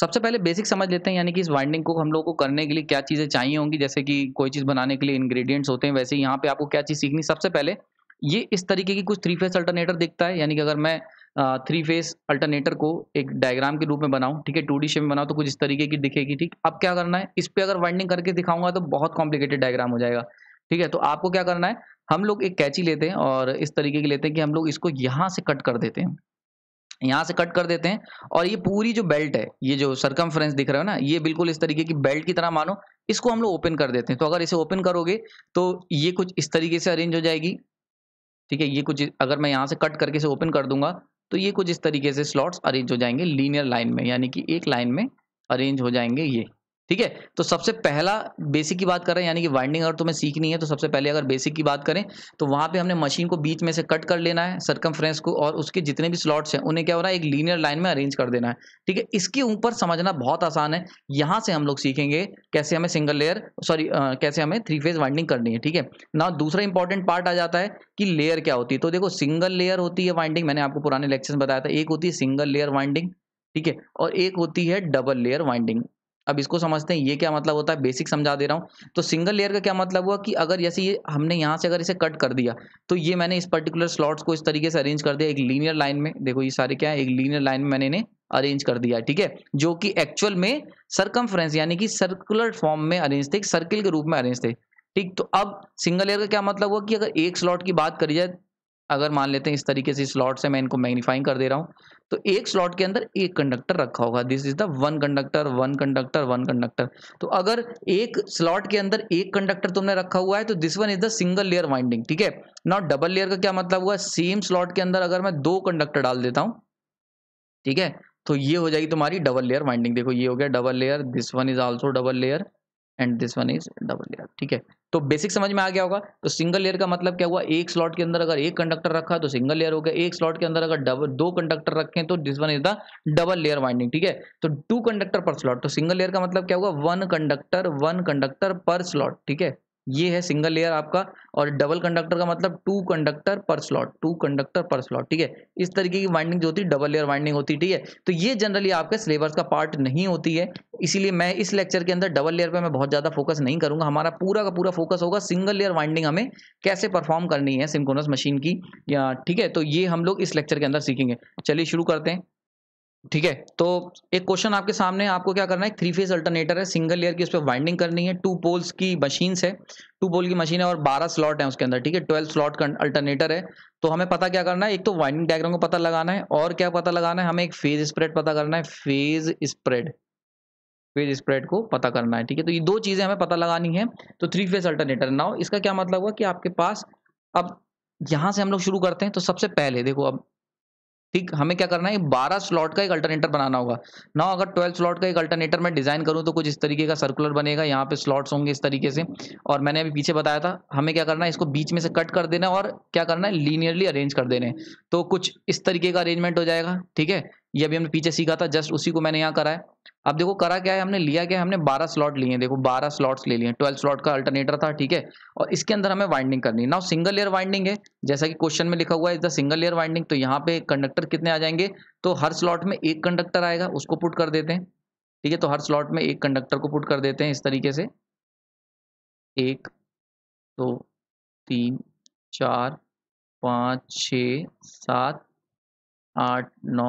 सबसे पहले बेसिक समझ लेते हैं यानी कि इस वाइंडिंग को हम लोग को करने के लिए क्या चीज़ें चाहिए होंगी जैसे कि कोई चीज़ बनाने के लिए इंग्रेडिएंट्स होते हैं वैसे यहाँ पे आपको क्या चीज़ सीखनी सबसे पहले ये इस तरीके की कुछ थ्री फेस अल्टरनेटर दिखता है यानी कि अगर मैं थ्री फेस अल्टरनेटर को एक डायग्राम के रूप में बनाऊँ ठीक है टू डी शेप में बनाऊँ तो कुछ इस तरीके की दिखेगी ठीक अब क्या करना है इस पर अगर वाइंडिंग करके दिखाऊंगा तो बहुत कॉम्प्लिकेटेड डायग्राम हो जाएगा ठीक है तो आपको क्या करना है हम लोग एक कैची लेते हैं और इस तरीके की लेते हैं कि हम लोग इसको यहाँ से कट कर देते हैं यहाँ से कट कर देते हैं और ये पूरी जो बेल्ट है ये जो सरकम दिख रहा है ना ये बिल्कुल इस तरीके की बेल्ट की तरह मानो इसको हम लोग ओपन कर देते हैं तो अगर इसे ओपन करोगे तो ये कुछ इस तरीके से अरेंज हो जाएगी ठीक है ये कुछ अगर मैं यहाँ से कट करके इसे ओपन कर दूंगा तो ये कुछ इस तरीके से स्लॉट्स अरेंज हो जाएंगे लीनियर लाइन में यानी कि एक लाइन में अरेंज हो जाएंगे ये ठीक है तो सबसे पहला बेसिक की बात कर रहे हैं यानी कि वाइंडिंग अगर तुम्हें सीखनी है तो सबसे पहले अगर बेसिक की बात करें तो वहां पे हमने मशीन को बीच में से कट कर लेना है सरकमफ्रेंस को और उसके जितने भी स्लॉट्स हैं उन्हें क्या हो रहा है एक लीनियर लाइन में अरेंज कर देना है ठीक है इसके ऊपर समझना बहुत आसान है यहाँ से हम लोग सीखेंगे कैसे हमें सिंगल लेयर सॉरी कैसे हमें थ्री फेज वाइंडिंग करनी है ठीक है ना दूसरा इंपॉर्टेंट पार्ट आ जाता है कि लेयर क्या होती है तो देखो सिंगल लेयर होती है वाइंडिंग मैंने आपको पुराने लेक्चर में बताया था एक होती है सिंगल लेयर वाइंडिंग ठीक है और एक होती है डबल लेयर वाइंडिंग अब इसको समझते हैं ये क्या मतलब होता है बेसिक समझा दे रहा हूँ तो सिंगल लेयर का क्या मतलब हुआ कि अगर जैसे ये हमने यहाँ से अगर इसे कट कर दिया तो ये मैंने इस पर्टिकुलर स्लॉट्स को इस तरीके से अरेंज कर दिया एक लीनियर लाइन में देखो ये सारे क्या है एक लीनियर लाइन में मैंने इन्हें अरेंज कर दिया ठीक है जो कि एक्चुअल में सर्कम्फ्रेंस यानी कि सर्कुलर फॉर्म में अरेंज थे सर्किल के रूप में अरेंज थे ठीक तो अब सिंगल लेयर का क्या मतलब हुआ कि अगर एक स्लॉट की बात करी जाए अगर मान लेते हैं इस तरीके से स्लॉट से मैं इनको मैग्नीफाइंग कर दे रहा हूँ तो एक स्लॉट के अंदर एक कंडक्टर रखा होगा this is the one conductor one conductor one conductor तो अगर एक स्लॉट के अंदर एक कंडक्टर तुमने रखा हुआ है तो this one is the single layer winding ठीक है नॉट डबल लेयर का क्या मतलब हुआ सेम स्लॉट के अंदर अगर मैं दो कंडक्टर डाल देता हूं ठीक है तो ये हो जाएगी तुम्हारी डबल लेयर वाइंडिंग देखो ये हो गया double layer this one is also double layer and this one is double layer ठीक है तो बेसिक समझ में आ गया होगा तो सिंगल लेयर का मतलब क्या हुआ एक स्लॉट के अंदर अगर एक कंडक्टर रखा तो सिंगल लेयर हो गया एक स्लॉट के अंदर अगर डबल दो कंडक्टर रखें तो this one is the double layer winding ठीक है तो टू कंडक्टर पर स्लॉट तो सिंगल लेयर का मतलब क्या हुआ one conductor one conductor per slot ठीक है ये है सिंगल लेयर आपका और डबल कंडक्टर का मतलब two conductor per slot two conductor per slot ठीक है इस तरीके की वाइंडिंग जो होती है डबल लेयर वाइंडिंग होती है ठीक है तो ये जनरली आपके सिलेबस का पार्ट नहीं होती है इसीलिए मैं इस लेक्चर के अंदर डबल लेयर पर मैं बहुत ज़्यादा फोकस नहीं करूंगा हमारा पूरा का पूरा फोकस होगा सिंगल लेयर वाइंडिंग हमें कैसे परफॉर्म करनी है सिंकोनस मशीन की या ठीक है तो ये हम लोग इस लेक्चर के अंदर सीखेंगे चलिए शुरू करते हैं ठीक है तो एक क्वेश्चन आपके सामने आपको क्या करना है थ्री फेज अल्टरनेटर है सिंगल लेयर की उस पर वाइंडिंग करनी है टू पोल्स की मशीन है टू पोल की मशीन है और बारह स्लॉट है उसके अंदर ठीक है ट्वेल्व स्लॉट का अल्टरनेटर है तो हमें पता क्या करना है एक तो वाइंडिंग डायग्राम को पता लगाना है और क्या पता लगाना है हमें एक फेज स्प्रेड पता करना है फेज स्प्रेड फेज स्प्रेड को पता करना है ठीक है तो ये दो चीज़ें हमें पता लगानी है तो थ्री फेज अल्टरनेटर नाउ इसका क्या मतलब हुआ कि आपके पास अब यहाँ से हम लोग शुरू करते हैं तो सबसे पहले देखो अब ठीक हमें क्या करना है बारह स्लॉट का एक अल्टरनेटर बनाना होगा ना अगर ट्वेल्व स्लॉट का एक अल्टरनेटर मैं डिज़ाइन करूँ तो कुछ इस तरीके का सर्कुलर बनेगा यहाँ पे स्लॉट्स होंगे इस तरीके से और मैंने अभी पीछे बताया था हमें क्या करना है इसको बीच में से कट कर देना और क्या करना है लीनियरली अरेंज कर देने तो कुछ इस तरीके का अरेंजमेंट हो जाएगा ठीक है ये अभी हमने पीछे सीखा था जस्ट उसी को मैंने यहाँ करा है अब देखो करा क्या है हमने लिया क्या है हमने 12 स्लॉट लिए देखो 12 स्लॉट्स ले लिए 12 स्लॉट का अल्टरनेटर था ठीक है और इसके अंदर हमें वाइंडिंग करनी है नाउ सिंगल लेयर वाइंडिंग है जैसा कि क्वेश्चन में लिखा हुआ है is the single layer winding तो यहाँ पे कंडक्टर कितने आ जाएंगे तो हर स्लॉट में एक कंडक्टर आएगा उसको पुट कर देते हैं ठीक है तो हर स्लॉट में एक कंडक्टर को पुट कर देते हैं इस तरीके से एक दो तीन चार पाँच छ सात आठ नौ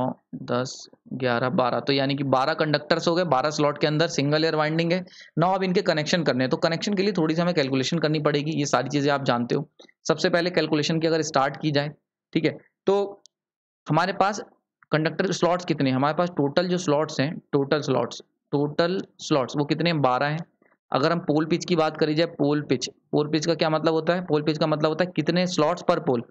दस ग्यारह बारह तो यानी कि बारह कंडक्टर्स हो गए बारह स्लॉट के अंदर सिंगल एयर वाइंडिंग है नौ अब इनके कनेक्शन करने हैं तो कनेक्शन के लिए थोड़ी सी हमें कैलकुलेशन करनी पड़ेगी ये सारी चीज़ें आप जानते हो सबसे पहले कैलकुलेशन की अगर स्टार्ट की जाए ठीक है तो हमारे पास कंडक्टर स्लॉट्स कितने हैं हमारे पास टोटल जो स्लॉट्स हैं टोटल स्लॉट्स टोटल स्लॉट्स वो कितने बारह हैं अगर हम पोल पिच की बात करी जाए पोल पिच पोल पिच का क्या मतलब होता है पोल पिच का मतलब होता है कितने स्लॉट्स पर पोल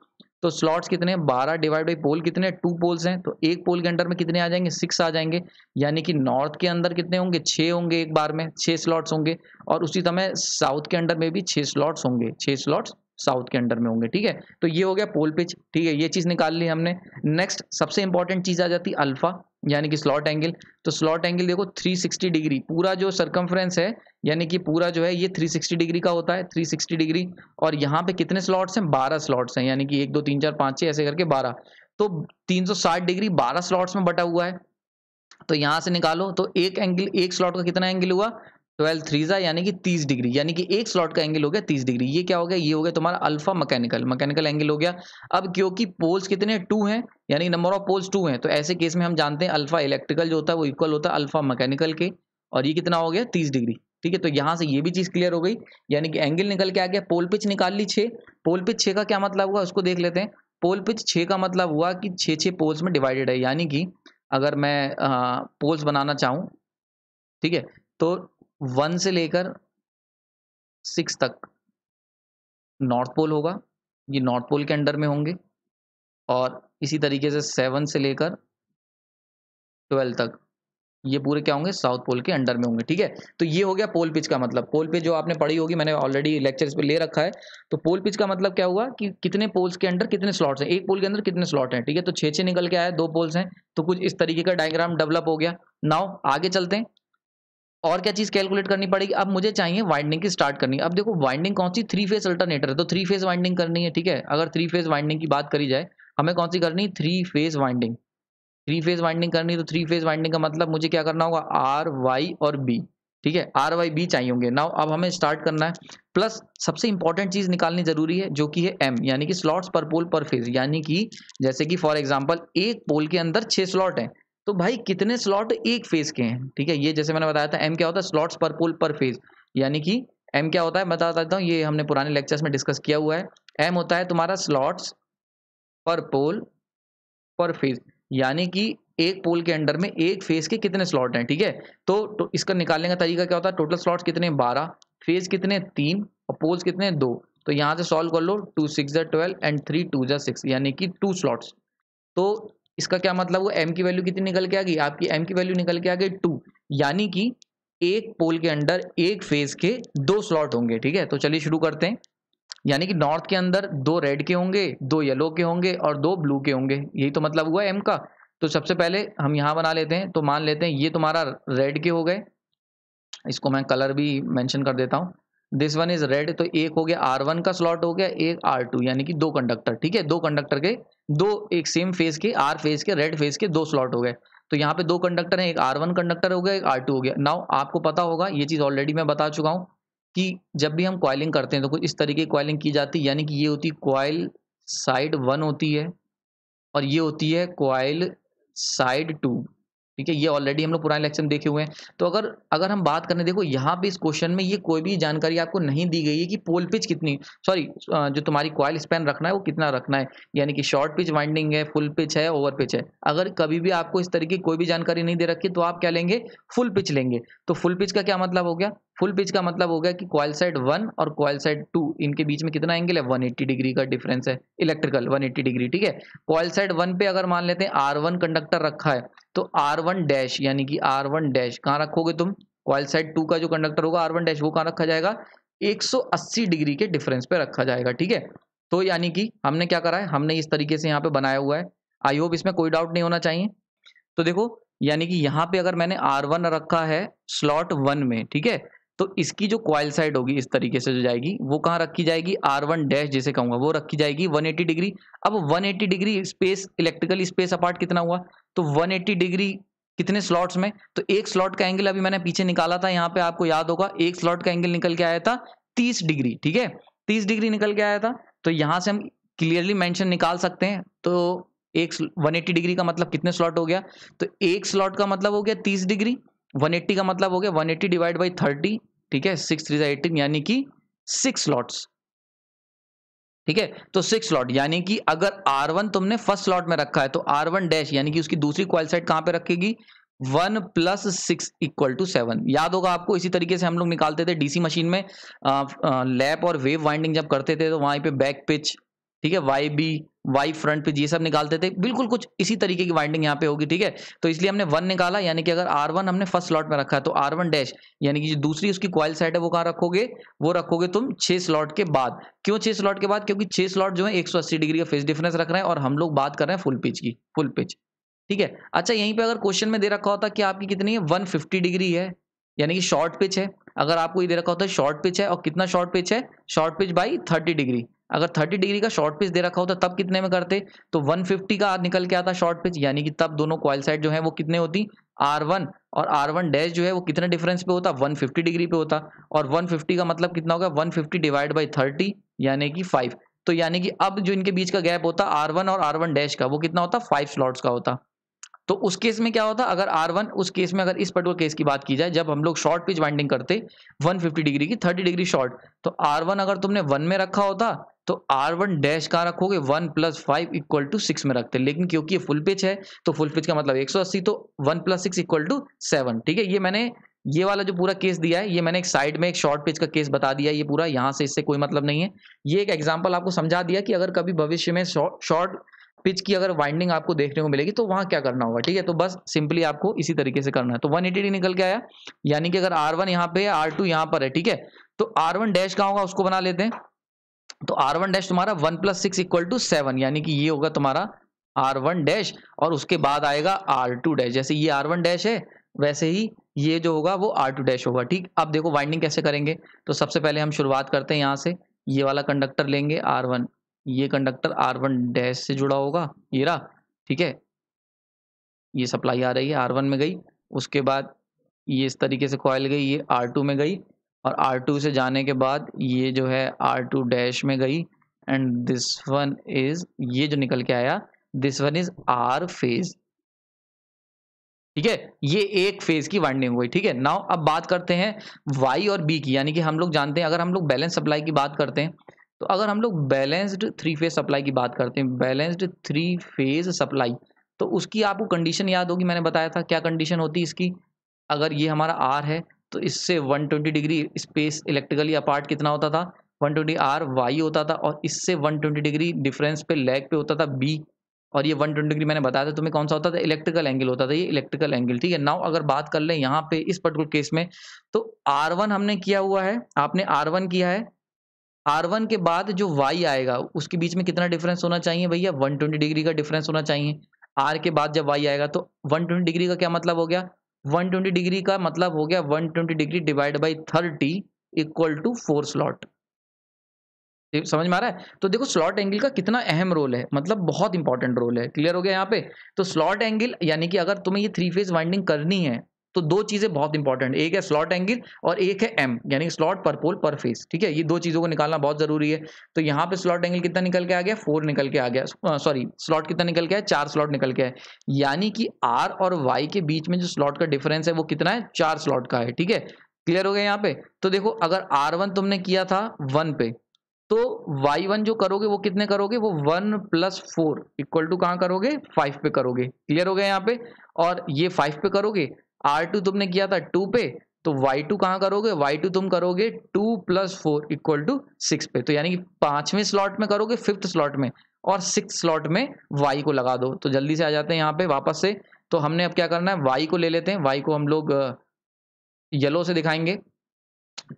तो स्लॉट्स कितने बारह डिवाइड बाई पोल कितने टू पोल्स हैं तो एक पोल के अंडर में कितने आ जाएंगे सिक्स आ जाएंगे यानी कि नॉर्थ के अंदर कितने होंगे छः होंगे एक बार में छः स्लॉट्स होंगे और उसी समय साउथ के अंडर में भी छः स्लॉट्स होंगे छः स्लॉट्स साउथ के अंडर में होंगे ठीक है तो ये हो गया पोल पिच ठीक है ये चीज़ निकाल ली हमने नेक्स्ट सबसे इंपॉर्टेंट चीज़ आ जाती अल्फा यानी कि स्लॉट एंगल तो स्लॉट एंगल देखो 360 डिग्री पूरा जो सरकमफ्रेंस है यानी कि पूरा जो है ये 360 डिग्री का होता है 360 डिग्री और यहाँ पे कितने स्लॉट्स हैं 12 स्लॉट्स हैं यानी कि एक दो तीन चार पाँच छः ऐसे करके 12 तो 360 डिग्री 12 स्लॉट्स में बटा हुआ है तो यहाँ से निकालो तो एक एंगल एक स्लॉट का कितना एंगल हुआ ट्वेल्व थ्री यानी कि तीस डिग्री यानी कि एक स्लॉट का एंगल हो गया तीस डिग्री ये क्या हो गया ये हो गया तुम्हारा अल्फा मैकेनिकल मैकेनिकल एंगल हो गया अब क्योंकि पोल्स कितने टू हैं यानी नंबर ऑफ पोल्स टू हैं तो ऐसे केस में हम जानते हैं अल्फा इलेक्ट्रिकल जो होता है वो इक्वल होता है अल्फा मैकेनिकल के और ये कितना हो गया तीस डिग्री ठीक है तो यहाँ से ये भी चीज़ क्लियर हो गई यानी कि एंगल निकल के आ गया पोल पिच निकाल ली छे पोल पिच छे का क्या मतलब हुआ उसको देख लेते हैं पोल पिच छे का मतलब हुआ कि छे छे पोल्स में डिवाइडेड है यानी कि अगर मैं पोल्स बनाना चाहूँ ठीक है तो वन से लेकर सिक्स तक नॉर्थ पोल होगा ये नॉर्थ पोल के अंडर में होंगे और इसी तरीके से सेवन से लेकर ट्वेल्व तक ये पूरे क्या होंगे साउथ पोल के अंडर में होंगे ठीक है तो ये हो गया पोल पिच का मतलब पोल पिच जो आपने पढ़ी होगी मैंने ऑलरेडी लेक्चर इस पर ले रखा है तो पोल पिच का मतलब क्या हुआ कि कितने पोल्स के अंडर कितने स्लॉट्स हैं एक पोल के अंदर कितने स्लॉट हैं ठीक है तो छे छे निकल के आए दो पोल्स हैं तो कुछ इस तरीके का डायग्राम डेवलप हो गया नाउ आगे चलते हैं और क्या चीज़ कैलकुलेट करनी पड़ेगी अब मुझे चाहिए वाइंडिंग की स्टार्ट करनी अब देखो वाइंडिंग कौन सी थ्री फेज अल्टरनेटर है तो थ्री फेज वाइंडिंग करनी है ठीक है अगर थ्री फेज वाइंडिंग की बात करी जाए हमें कौन सी करनी three phase winding three phase winding करनी तो थ्री फेज वाइंडिंग का मतलब मुझे क्या करना होगा आर वाई और बी ठीक है आर वाई बी चाहिए होंगे नाउ अब हमें स्टार्ट करना है प्लस सबसे इंपॉर्टेंट चीज़ निकालनी जरूरी है जो कि है एम यानी कि स्लॉट्स पर पोल पर फेज यानी कि जैसे कि फॉर एग्जांपल एक पोल के अंदर छह स्लॉट हैं तो भाई कितने स्लॉट एक फेज के हैं ठीक है ये जैसे मैंने बताया था एम क्या होता है स्लॉट पर पुल पर फेज यानी कि एम क्या होता है मैं बता देता हूँ ये हमने पुराने लेक्चर्स में डिस्कस किया हुआ है एम होता है तुम्हारा स्लॉट्स पर पोल पर फेज यानी कि एक पोल के अंडर में एक फेज के कितने स्लॉट हैं ठीक है थीके? तो, तो इसका निकालने का तरीका क्या होता है टोटल स्लॉट्स कितने बारह फेज कितने तीन और पोल्स कितने दो तो यहाँ से सॉल्व कर लो टू सिक्स जै ट्वेल्व एंड थ्री टू जै सिक्स यानी कि टू स्लॉट्स तो इसका क्या मतलब हुआ एम की वैल्यू कितनी निकल के आ गई आपकी एम की वैल्यू निकल के आ गई टू यानी कि एक पोल के अंदर एक फेज के दो स्लॉट होंगे ठीक है तो चलिए शुरू करते हैं यानी कि नॉर्थ के अंदर दो रेड के होंगे दो येलो के होंगे और दो ब्लू के होंगे यही तो मतलब हुआ एम का तो सबसे पहले हम यहां बना लेते हैं तो मान लेते हैं ये तुम्हारा रेड के हो गए इसको मैं कलर भी मेंशन कर देता हूं दिस वन इज रेड तो एक हो गया आर वन का स्लॉट हो गया एक आर टू यानी कि दो कंडक्टर ठीक है दो कंडक्टर के दो एक सेम फेज के आर फेज के रेड फेज के दो स्लॉट हो गए तो यहाँ पे दो कंडक्टर हैं एक आर वन कंडक्टर हो गया एक आर टू हो गया नाउ आपको पता होगा ये चीज़ ऑलरेडी मैं बता चुका हूँ कि जब भी हम क्वाइलिंग करते हैं तो कुछ इस तरीके की क्वाइलिंग की जाती है यानी कि ये होती क्वाइल साइड वन होती है और ये होती है क्वाइल साइड टू ठीक है ये ऑलरेडी हम लोग पुराने लेक्चर में देखे हुए हैं तो अगर अगर हम बात करने देखो यहाँ पे इस क्वेश्चन में ये कोई भी जानकारी आपको नहीं दी गई है कि पोल पिच कितनी सॉरी जो तुम्हारी क्वाइल स्पैन रखना है वो कितना रखना है यानी कि शॉर्ट पिच वाइंडिंग है फुल पिच है ओवर पिच है अगर कभी भी आपको इस तरीके की कोई भी जानकारी नहीं दे रखी तो आप क्या लेंगे फुल पिच लेंगे तो फुल पिच का क्या मतलब हो गया फुल पिच का मतलब हो गया कि कॉयल साइड वन और कॉयल साइड टू इनके बीच में कितना एंगल है 180 डिग्री का डिफरेंस है इलेक्ट्रिकल 180 डिग्री ठीक है कॉयल साइड वन पे अगर मान लेते हैं आर वन कंडक्टर रखा है तो आर वन डैश यानी कि आर वन डैश कहाँ रखोगे तुम कॉयल साइड टू का जो कंडक्टर होगा आर वन डैश वो कहाँ रखा जाएगा 180 डिग्री के डिफरेंस पे रखा जाएगा ठीक है तो यानी कि हमने क्या करा है हमने इस तरीके से यहाँ पे बनाया हुआ है आई होप इसमें कोई डाउट नहीं होना चाहिए तो देखो यानी कि यहाँ पे अगर मैंने आर वन रखा है स्लॉट वन में ठीक है तो इसकी जो क्वाइल साइड होगी इस तरीके से जो जाएगी वो कहाँ रखी जाएगी आर वन डैश जिसे कहूंगा वो रखी जाएगी 180 डिग्री अब 180 degree space electrical space apart कितना हुआ तो 180 डिग्री कितने स्लॉट्स में तो एक स्लॉट का एंगल अभी मैंने पीछे निकाला था यहाँ पे आपको याद होगा एक स्लॉट का एंगल निकल के आया था तीस डिग्री ठीक है तीस डिग्री निकल के आया था तो यहाँ से हम क्लियरली मैंशन निकाल सकते हैं तो एक 180 डिग्री का मतलब कितने स्लॉट हो गया तो एक स्लॉट का मतलब हो गया तीस डिग्री एट्टी का मतलब हो गया एट्टी डिवाइड बाई थर्टी ठीक है सिक्स थ्री एटीन यानी कि सिक्स स्लॉट्स ठीक है तो सिक्स स्लॉट यानी कि अगर आर वन तुमने फर्स्ट स्लॉट में रखा है तो आर वन डैश यानी कि उसकी दूसरी क्वाल साइड कहां पे रखेगी one plus six equal to seven याद होगा आपको इसी तरीके से हम लोग निकालते थे डीसी मशीन में लैप और वेव वाइंडिंग जब करते थे तो वहां पे बैक पिच ठीक है वाई बी वाई फ्रंट पे ये सब निकालते थे बिल्कुल कुछ इसी तरीके की वाइंडिंग यहाँ पे होगी ठीक है तो इसलिए हमने वन निकाला यानी कि अगर आर वन हमने फर्स्ट स्लॉट में रखा है तो आर वन डैश यानी कि जो दूसरी उसकी क्वाइल साइड है वो कहाँ रखोगे वो रखोगे तुम छः स्लॉट के बाद क्यों छः स्लॉट के बाद क्योंकि छः स्लॉट जो है अस्सी डिग्री का फेस डिफरेंस रख रहे हैं और हम लोग बात कर रहे हैं फुल पिच की फुल पिच ठीक है अच्छा यहीं पर अगर क्वेश्चन में दे रखा होता कि आपकी कितनी है वन डिग्री है यानी कि शॉर्ट पिच है अगर आपको ये दे रखा होता है शॉर्ट पिच है और कितना शॉर्ट पिच है short pitch by thirty degree अगर थर्टी डिग्री का शॉर्ट पिच दे रखा होता तब कितने में करते तो वन फिफ्टी का निकल के आता शॉर्ट पिच यानी कि तब दोनों कॉयल साइड जो है वो कितने होती आर वन और आर वन डैश जो है वो कितने डिफरेंस पे होता वन फिफ्टी डिग्री पे होता और वन फिफ्टी का मतलब कितना होगा one fifty divide by thirty यानी कि फाइव तो यानी कि अब जो इनके बीच का गैप होता आर वन और आर वन डैश का वो कितना होता फाइव स्लॉट्स का होता तो उस केस में क्या होता अगर R1 उस केस में अगर इस पर्टिकुलर केस की बात की जाए जब हम लोग शॉर्ट पिच वाइंडिंग करते 150 डिग्री की 30 डिग्री शॉर्ट तो R1 अगर तुमने वन में रखा होता तो आर वन डैश कहाँ रखोगे one plus five equal to six में रखते हैं लेकिन क्योंकि ये फुल पिच है तो फुल पिच का मतलब 180 तो one plus six equal to seven ठीक है ये मैंने ये वाला जो पूरा केस दिया है ये मैंने एक साइड में एक शॉर्ट पिच का केस बता दिया ये पूरा यहाँ से इससे कोई मतलब नहीं है ये एक एग्जाम्पल आपको समझा दिया कि अगर कभी भविष्य में शॉर्ट पिच की अगर वाइंडिंग आपको देखने को मिलेगी तो वहाँ क्या करना होगा ठीक है तो बस सिंपली आपको इसी तरीके से करना है तो वन एटी निकल के आया यानी कि अगर आर वन यहाँ पे है आर टू यहाँ पर है ठीक है तो आर वन डैश कहाँ होगा उसको बना लेते हैं तो आर वन डैश तुम्हारा one plus six equal to seven यानी कि ये होगा तुम्हारा आर वन डैश और उसके बाद आएगा आर टू डैश जैसे ये आर वन डैश है वैसे ही ये जो होगा वो आर टू डैश होगा ठीक अब देखो वाइंडिंग कैसे करेंगे तो सबसे पहले हम शुरुआत करते हैं यहाँ से ये वाला कंडक्टर लेंगे आर वन ये कंडक्टर आर वन डैश से जुड़ा होगा ये रहा ठीक है ये सप्लाई आ रही है आर वन में गई उसके बाद ये इस तरीके से कॉयल गई ये आर टू में गई और R2 से जाने के बाद ये जो है R2 डैश में गई एंड दिस वन इज ये जो निकल के आया this one is R phase ठीक है ये एक फेज की वाइंडिंग हुई ठीक है नाउ अब बात करते हैं वाई और बी की यानी कि हम लोग जानते हैं अगर हम लोग बैलेंस सप्लाई की बात करते हैं तो अगर हम लोग बैलेंस्ड थ्री फेज सप्लाई की बात करते हैं बैलेंस्ड थ्री फेज सप्लाई तो उसकी आपको कंडीशन याद होगी मैंने बताया था क्या कंडीशन होती है इसकी अगर ये हमारा आर है तो इससे 120 डिग्री स्पेस इलेक्ट्रिकली अपार्ट कितना होता था 120 ट्वेंटी आर वाई होता था और इससे 120 डिग्री डिफरेंस पे लेग पे होता था बी और ये 120 डिग्री मैंने बताया था तुम्हें कौन सा होता था इलेक्ट्रिकल एंगल होता था ये इलेक्ट्रिकल एंगल ठीक है नाउ अगर बात कर लें यहाँ पे इस पर्टिकुलर केस में तो वन हमने किया हुआ है आपने वन किया है वन के बाद जो वाई आएगा उसके बीच में कितना डिफरेंस होना चाहिए भैया 120 डिग्री का डिफरेंस होना चाहिए आर के बाद जब वाई आएगा तो 120 डिग्री का क्या मतलब हो गया 120 डिग्री का मतलब हो गया 120 degree divide by 30 equal to four slot समझ में आ रहा है तो देखो स्लॉट एंगल का कितना अहम रोल है मतलब बहुत इंपॉर्टेंट रोल है क्लियर हो गया यहाँ पे तो स्लॉट एंगल यानी कि अगर तुम्हें ये थ्री फेज वाइंडिंग करनी है तो दो चीज़ें बहुत इंपॉर्टेंट एक है स्लॉट एंगल और एक है एम यानी स्लॉट पर पोल पर फेस ठीक है ये दो चीज़ों को निकालना बहुत ज़रूरी है तो यहाँ पे स्लॉट एंगल कितना निकल के आ गया फोर निकल के आ गया सॉरी uh, स्लॉट कितना निकल के आया चार स्लॉट निकल के आया यानी कि आर और वाई के बीच में जो स्लॉट का डिफरेंस है वो कितना है चार स्लॉट का है ठीक है क्लियर हो गया यहाँ पे तो देखो अगर आर वन तुमने किया था वन पे तो वाई वन जो करोगे वो कितने करोगे वो one plus four equal to कहाँ करोगे फाइव पे करोगे क्लियर हो गया यहाँ पे और ये फाइव पे करोगे आर टू तुमने किया था टू पे तो वाई टू कहाँ करोगे वाई टू तुम करोगे two plus four equal to six पे तो यानी कि पांचवें स्लॉट में करोगे फिफ्थ स्लॉट में और सिक्स स्लॉट में वाई को लगा दो तो जल्दी से आ जाते हैं यहाँ पे वापस से तो हमने अब क्या करना है वाई को ले लेते हैं वाई को हम लोग येलो से दिखाएंगे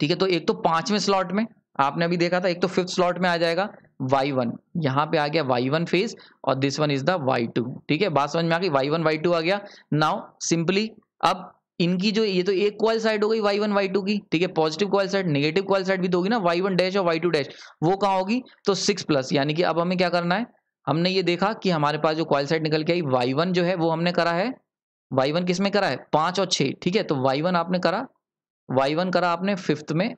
ठीक है तो एक तो पांचवें स्लॉट में आपने अभी देखा था एक तो फिफ्थ स्लॉट में आ जाएगा वाई वन यहाँ पे आ गया वाई वन फेज और this one is the Y two ठीक है बात समझ में आ गई वाई वन वाई टू आ गया नाउ सिंपली अब इनकी जो ये तो एक क्वाल साइड हो गई वाई वन वाई टू की ठीक है positive coil side negative coil side भी तो होगी ना वाई वन डैश और वाई टू डैश वो कहा होगी तो सिक्स प्लस यानी कि अब हमें क्या करना है हमने ये देखा कि हमारे पास जो क्वाल साइड निकल के आई वाई वन जो है वो हमने करा है वाई वन किस में करा है पांच और छह ठीक है तो वाई वन आपने करा वाई वन करा आपने फिफ्थ में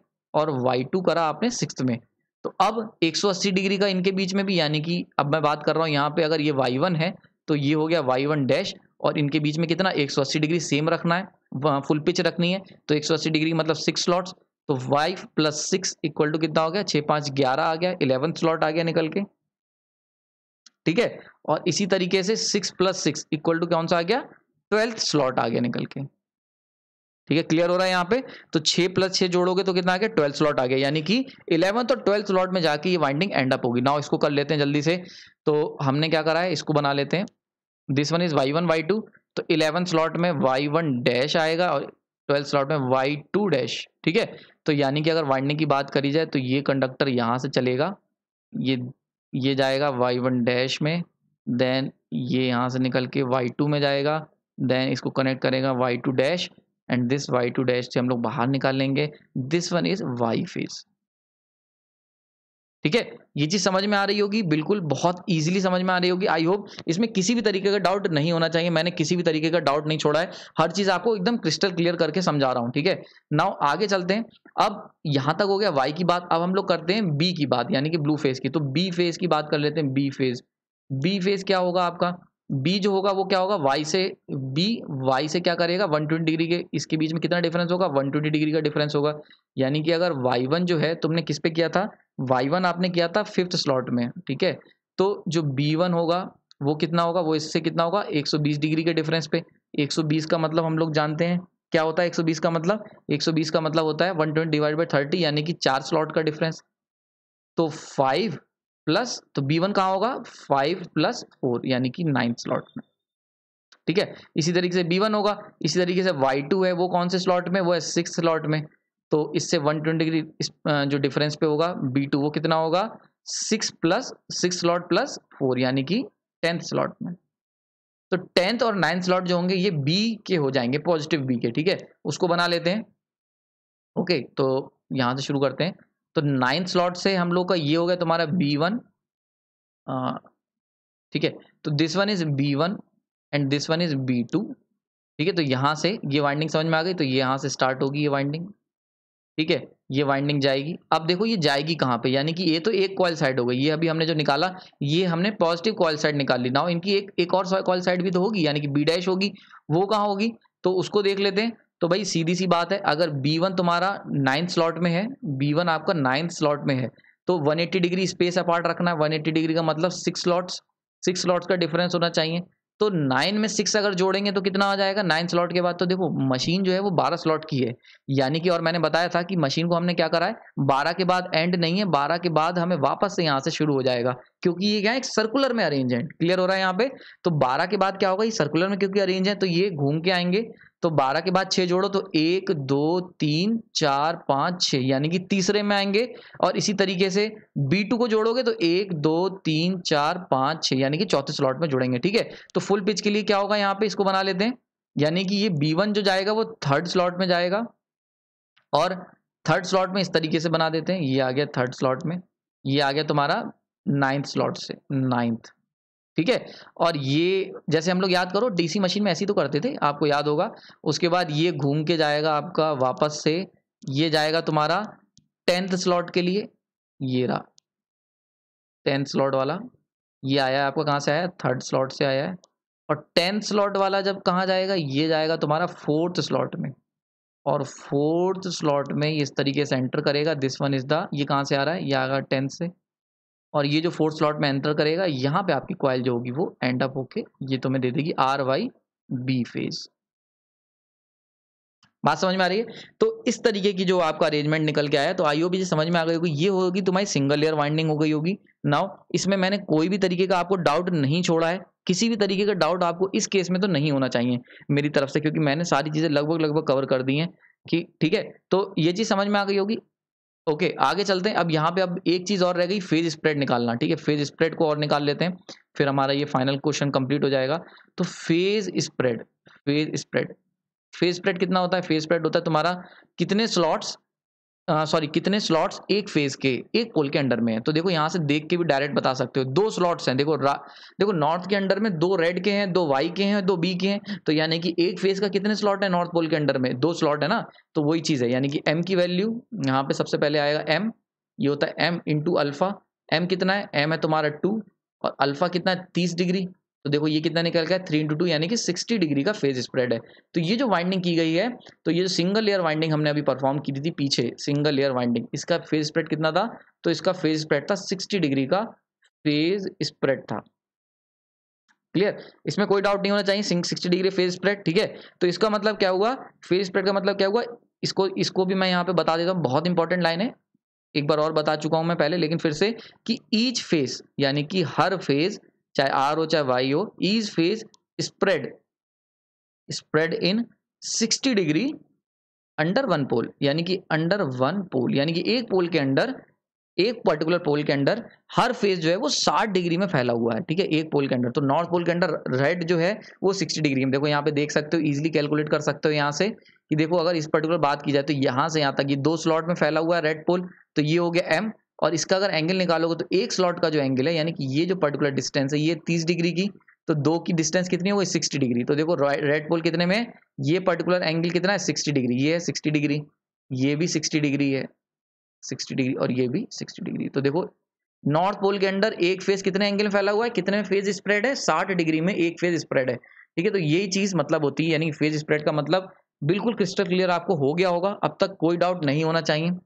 और वाई टू करा आपने सिक्स में तो अब 180 डिग्री का इनके बीच में भी यानी कि अब मैं बात कर रहा हूं यहाँ पे अगर ये वाई वन है तो ये हो गया वाई वन डैश और इनके बीच में कितना 180 डिग्री सेम रखना है फुल पिच रखनी है तो 180 डिग्री मतलब सिक्स स्लॉट्स तो Y plus six equal to कितना हो गया छ पांच ग्यारह आ गया इलेवन स्लॉट आ गया निकल के ठीक है और इसी तरीके से six plus six equal to कौन सा आ गया ट्वेल्थ स्लॉट आ गया निकल के ठीक है क्लियर हो रहा है यहाँ पे तो छह प्लस छह जोड़ोगे तो कितना आ गया ट्वेल्थ स्लॉट आ गया यानी कि इलेवंथ और ट्वेल्थ स्लॉट में जाके ये वाइंडिंग एंड अप होगी नाउ इसको कर लेते हैं जल्दी से तो हमने क्या करा है इसको बना लेते हैं this one is Y one Y two तो इलेवन स्लॉट में वाई वन डैश आएगा और ट्वेल्थ स्लॉट में वाई टू डैश ठीक है तो यानी कि अगर वाड़ने की बात करी जाए तो ये कंडक्टर यहाँ से चलेगा ये ये जाएगा वाई वन डैश में देन ये यहाँ से निकल के वाई टू में जाएगा देन इसको कनेक्ट करेगा Y two dash and this Y two dash से हम लोग बाहर निकाल लेंगे this one is Y phase ठीक है ये चीज समझ में आ रही होगी बिल्कुल बहुत इजीली समझ में आ रही होगी आई होप इसमें किसी भी तरीके का डाउट नहीं होना चाहिए मैंने किसी भी तरीके का डाउट नहीं छोड़ा है हर चीज आपको एकदम क्रिस्टल क्लियर करके समझा रहा हूं ठीक है नाउ आगे चलते हैं अब यहां तक हो गया वाई की बात अब हम लोग करते हैं बी की बात यानी कि ब्लू फेस की तो बी फेस की बात कर लेते हैं बी फेज बी फेज क्या होगा आपका बी जो होगा वो क्या होगा वाई से बी वाई से क्या करेगा वन ट्वेंटी डिग्री के इसके बीच में कितना डिफरेंस होगा वन ट्वेंटी डिग्री का डिफरेंस होगा यानी कि अगर वाई वन जो है तुमने किस पे किया था वाई वन आपने किया था फिफ्थ स्लॉट में ठीक है तो जो बी वन होगा वो कितना होगा वो इससे कितना होगा 120 डिग्री के डिफरेंस पे 120 का मतलब हम लोग जानते हैं क्या होता है 120 का मतलब 120 का मतलब होता है 120 ट्वेंटी डिवाइड बाई थर्टी यानी कि चार स्लॉट का डिफरेंस तो फाइव प्लस तो बी वन कहाँ होगा फाइव प्लस फोर यानी कि नाइन्थ स्लॉट में ठीक है इसी तरीके से बी वन होगा इसी तरीके से वाई टू है वो कौन से स्लॉट में वो है सिक्स स्लॉट में तो इससे वन ट्वेंटी डिग्री जो डिफरेंस पे होगा बी टू वो कितना होगा six plus six slot plus four यानी कि टेंथ स्लॉट में तो टेंथ और नाइन्थ स्लॉट जो होंगे ये बी के हो जाएंगे पॉजिटिव बी के ठीक है उसको बना लेते हैं ओके तो यहां से शुरू करते हैं तो नाइन स्लॉट से हम लोग का ये हो गया तुम्हारा बी वन ठीक है तो this one is B one and this one is B two ठीक है तो यहाँ से ये वाइंडिंग समझ में आ गई तो यहाँ से स्टार्ट होगी ये वाइंडिंग ठीक है ये वाइंडिंग जाएगी अब देखो ये जाएगी कहाँ पे यानी कि ये तो एक कॉल साइड हो गई ये अभी हमने जो निकाला ये हमने पॉजिटिव कॉल साइड निकाल ली ना इनकी एक एक और कॉल साइड भी तो होगी यानी कि बी डैश होगी वो कहाँ होगी तो उसको देख लेते हैं तो भाई सीधी सी बात है अगर बी वन तुम्हारा नाइन्थ स्लॉट में है बी वन आपका नाइन्थ स्लॉट में है तो 180 डिग्री स्पेस अपार्ट रखना है 180 डिग्री का मतलब सिक्स स्लॉट्स सिक्स स्लॉट्स का डिफरेंस होना चाहिए तो नाइन में सिक्स अगर जोड़ेंगे तो कितना आ जाएगा नाइन स्लॉट के बाद तो देखो मशीन जो है वो बारह स्लॉट की है यानी कि और मैंने बताया था कि मशीन को हमने क्या करा है बारह के बाद एंड नहीं है बारह के बाद हमें वापस से यहाँ से शुरू हो जाएगा क्योंकि ये क्या है एक सर्कुलर में अरेंज है क्लियर हो रहा है यहाँ पे तो बारह के बाद क्या होगा ये सर्कुलर में क्योंकि अरेंज है तो ये घूम के आएंगे तो बारह के बाद 6 जोड़ो तो एक दो तीन चार पाँच छ यानी कि तीसरे में आएंगे और इसी तरीके से बी टू को जोड़ोगे तो एक दो तीन चार पाँच छ यानी कि चौथे स्लॉट में जुड़ेंगे ठीक है तो फुल पिच के लिए क्या होगा यहाँ पे इसको बना लेते हैं यानी कि ये बी वन जो जाएगा वो थर्ड स्लॉट में जाएगा और थर्ड स्लॉट में इस तरीके से बना देते हैं ये आ गया थर्ड स्लॉट में ये आ गया तुम्हारा नाइन्थ स्लॉट से नाइन्थ ठीक है और ये जैसे हम लोग याद करो डीसी मशीन में ऐसी तो करते थे आपको याद होगा उसके बाद ये घूम के जाएगा आपका वापस से ये जाएगा तुम्हारा टेंथ स्लॉट के लिए ये रहा टेंथ स्लॉट वाला ये आया आपका कहाँ से आया थर्ड स्लॉट से आया है और टेंथ स्लॉट वाला जब कहाँ जाएगा ये जाएगा तुम्हारा फोर्थ स्लॉट में और फोर्थ स्लॉट में इस तरीके से एंटर करेगा दिस वन इज़ द ये कहाँ से आ रहा है ये आएगा टेंथ से और ये जो फोर्थ स्लॉट में एंटर करेगा यहाँ पे आपकी क्वाइल जो होगी वो एंड अप होके ये मैं दे देगी आर वाई बी फेज बात समझ में आ रही है तो इस तरीके की जो आपका अरेंजमेंट निकल के आया तो आईओ भी समझ में आ गई होगी ये होगी तुम्हारी सिंगल लेयर वाइंडिंग हो गई होगी नाउ इसमें मैंने कोई भी तरीके का आपको डाउट नहीं छोड़ा है किसी भी तरीके का डाउट आपको इस केस में तो नहीं होना चाहिए मेरी तरफ से क्योंकि मैंने सारी चीज़ें लगभग लगभग कवर कर दी हैं कि ठीक है तो ये चीज़ समझ में आ गई होगी ओके okay, आगे चलते हैं अब यहाँ पे अब एक चीज और रह गई फेज स्प्रेड निकालना ठीक है फेज स्प्रेड को और निकाल लेते हैं फिर हमारा ये फाइनल क्वेश्चन कंप्लीट हो जाएगा तो phase spread phase spread phase spread कितना होता है फेज स्प्रेड होता है तुम्हारा कितने स्लॉट्स सॉरी कितने स्लॉट्स एक फेज के एक पोल के अंडर में है तो देखो यहाँ से देख के भी डायरेक्ट बता सकते हो दो स्लॉट्स हैं देखो देखो नॉर्थ के अंडर में दो रेड के हैं दो वाई के हैं दो बी के हैं तो यानी कि एक फेज का कितने स्लॉट है नॉर्थ पोल के अंडर में दो स्लॉट है ना तो वही चीज़ है यानी कि एम की वैल्यू यहाँ पे सबसे पहले आएगा एम ये होता है एम इंटू अल्फा एम कितना है एम है तुम्हारा टू और अल्फा कितना है तीस डिग्री तो देखो ये कितना निकल गया थ्री इंटू टू यानी कि सिक्सटी डिग्री का फेज स्प्रेड है तो ये जो वाइंडिंग की गई है तो ये जो सिंगल लेयर वाइंडिंग हमने अभी परफॉर्म की थी पीछे सिंगल लेयर वाइंडिंग इसका फेज स्प्रेड कितना था तो इसका फेज स्प्रेड था सिक्सटी डिग्री का फेज स्प्रेड था क्लियर इसमें कोई डाउट नहीं होना चाहिए सिक्सटी डिग्री फेज स्प्रेड ठीक है तो इसका मतलब क्या हुआ फेज स्प्रेड का मतलब क्या हुआ इसको इसको भी मैं यहाँ पे बता देता हूँ बहुत इंपॉर्टेंट लाइन है एक बार और बता चुका हूं मैं पहले लेकिन फिर से कि ईच फेज यानी कि हर फेज चाहे आर हो चाहे वाई हो is phase spread spread in 60 degree under one pole यानी कि अंडर वन पोल यानी कि एक पोल के अंडर एक पर्टिकुलर पोल के अंडर हर फेज जो है वो 60 डिग्री में फैला हुआ है ठीक है एक पोल के अंडर तो नॉर्थ पोल के अंडर रेड जो है वो 60 डिग्री में देखो यहाँ पे देख सकते हो इजीली कैलकुलेट कर सकते हो यहाँ से कि देखो अगर इस पर्टिकुलर बात की जाए तो यहाँ से यहाँ तक ये यह दो स्लॉट में फैला हुआ है रेड पोल तो ये हो गया एम और इसका अगर एंगल निकालोगे तो एक स्लॉट का जो एंगल है यानी कि ये जो पर्टिकुलर डिस्टेंस है ये तीस डिग्री की तो दो की डिस्टेंस कितनी होगी गई सिक्सटी डिग्री तो देखो रेड पोल कितने में ये पर्टिकुलर एंगल कितना है सिक्सटी डिग्री ये है सिक्सटी डिग्री ये भी सिक्सटी डिग्री है सिक्सटी डिग्री और ये भी सिक्सटी डिग्री तो देखो नॉर्थ पोल के अंडर एक फेज कितने एंगल में फैला हुआ है कितने फेज स्प्रेड है साठ डिग्री में एक फेज स्प्रेड है ठीक है तो यही चीज मतलब होती है यानी फेज स्प्रेड का मतलब बिल्कुल क्रिस्टल क्लियर आपको हो गया होगा अब तक कोई डाउट नहीं होना चाहिए